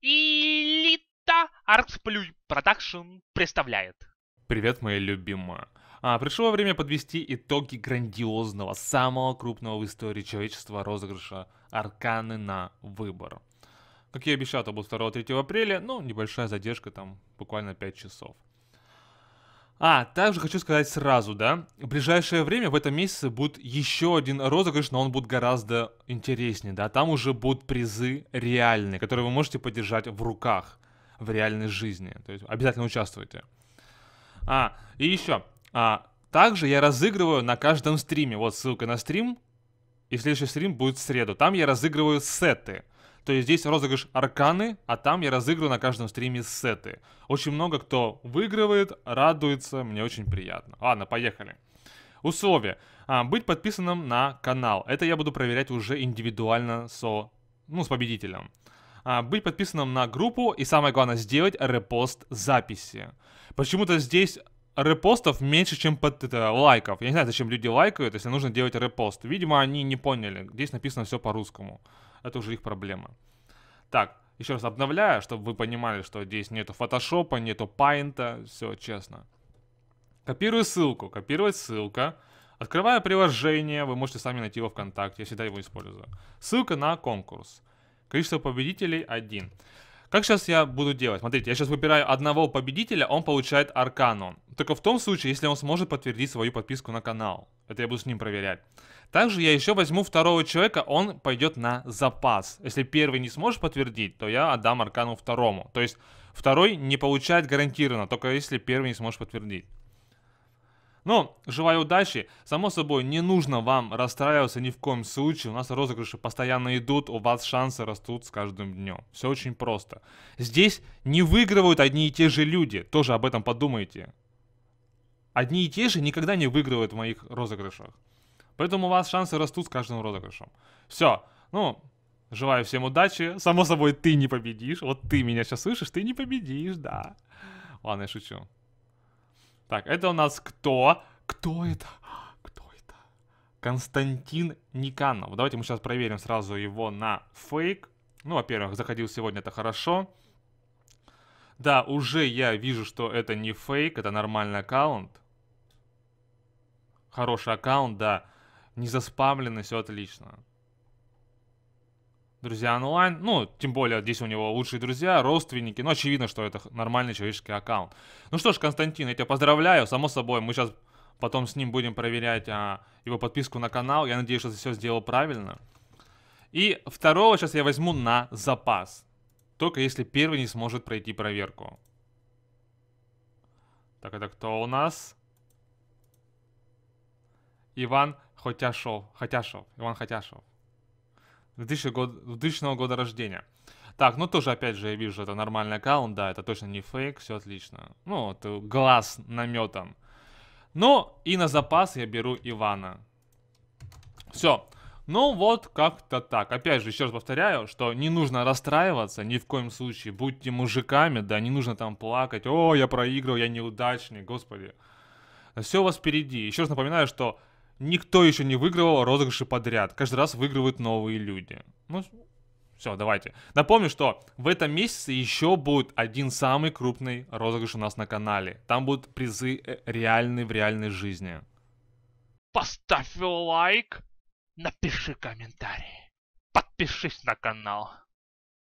Элита Артсплюй Продакшн представляет. Привет, моя любимая. А, пришло время подвести итоги грандиозного, самого крупного в истории человечества розыгрыша Арканы на выбор. Как я и обещал, это будет 2-3 апреля, ну, небольшая задержка, там, буквально 5 часов. А, также хочу сказать сразу, да, в ближайшее время, в этом месяце, будет еще один розыгрыш, но он будет гораздо интереснее, да, там уже будут призы реальные, которые вы можете подержать в руках в реальной жизни, то есть обязательно участвуйте. А, и еще, а, также я разыгрываю на каждом стриме, вот ссылка на стрим, и следующий стрим будет в среду, там я разыгрываю сеты – то есть здесь розыгрыш арканы, а там я разыгрываю на каждом стриме сеты. Очень много кто выигрывает, радуется, мне очень приятно. Ладно, поехали. Условия. А, быть подписанным на канал. Это я буду проверять уже индивидуально со, ну, с победителем. А, быть подписанным на группу и самое главное сделать репост записи. Почему-то здесь репостов меньше, чем под это, лайков. Я не знаю, зачем люди лайкают, если нужно делать репост. Видимо, они не поняли. Здесь написано все по-русскому это уже их проблема. Так, еще раз обновляю, чтобы вы понимали, что здесь нету фотошопа, нету пайнта, все честно. Копирую ссылку, копировать ссылка. открываю приложение, вы можете сами найти его ВКонтакте, я всегда его использую. Ссылка на конкурс. Количество победителей 1. Как сейчас я буду делать? Смотрите, я сейчас выбираю одного победителя, он получает аркану. Только в том случае, если он сможет подтвердить свою подписку на канал. Это я буду с ним проверять. Также я еще возьму второго человека, он пойдет на запас. Если первый не сможет подтвердить, то я отдам аркану второму. То есть второй не получает гарантированно, только если первый не сможет подтвердить. Но желаю удачи. Само собой, не нужно вам расстраиваться ни в коем случае. У нас розыгрыши постоянно идут, у вас шансы растут с каждым днем. Все очень просто. Здесь не выигрывают одни и те же люди. Тоже об этом подумайте. Одни и те же никогда не выигрывают в моих розыгрышах. Поэтому у вас шансы растут с каждым розыгрышем. Все. Ну, желаю всем удачи. Само собой, ты не победишь. Вот ты меня сейчас слышишь, ты не победишь, да. Ладно, я шучу. Так, это у нас кто? Кто это? Кто это? Константин Никанов. Давайте мы сейчас проверим сразу его на фейк. Ну, во-первых, заходил сегодня, это хорошо. Да, уже я вижу, что это не фейк, это нормальный аккаунт. Хороший аккаунт, да. Не заспамленный, все отлично друзья онлайн. Ну, тем более здесь у него лучшие друзья, родственники. Ну, очевидно, что это нормальный человеческий аккаунт. Ну что ж, Константин, я тебя поздравляю. Само собой, мы сейчас потом с ним будем проверять а, его подписку на канал. Я надеюсь, что ты все сделал правильно. И второго сейчас я возьму на запас. Только если первый не сможет пройти проверку. Так, это кто у нас? Иван Хотяшов. Хотяшов. Иван Хотяшов. 2000 год, 2000 года рождения. Так, ну тоже, опять же, я вижу, это нормальный аккаунт, да, это точно не фейк, все отлично. Ну, вот, э, глаз наметан. Ну, и на запас я беру Ивана. Все. Ну, вот как-то так. Опять же, еще раз повторяю, что не нужно расстраиваться ни в коем случае. Будьте мужиками, да, не нужно там плакать. О, я проиграл, я неудачник, господи. Все у вас впереди. Еще раз напоминаю, что Никто еще не выигрывал розыгрыши подряд. Каждый раз выигрывают новые люди. Ну, все, давайте. Напомню, что в этом месяце еще будет один самый крупный розыгрыш у нас на канале. Там будут призы э, реальные в реальной жизни. Поставь лайк, напиши комментарий, подпишись на канал.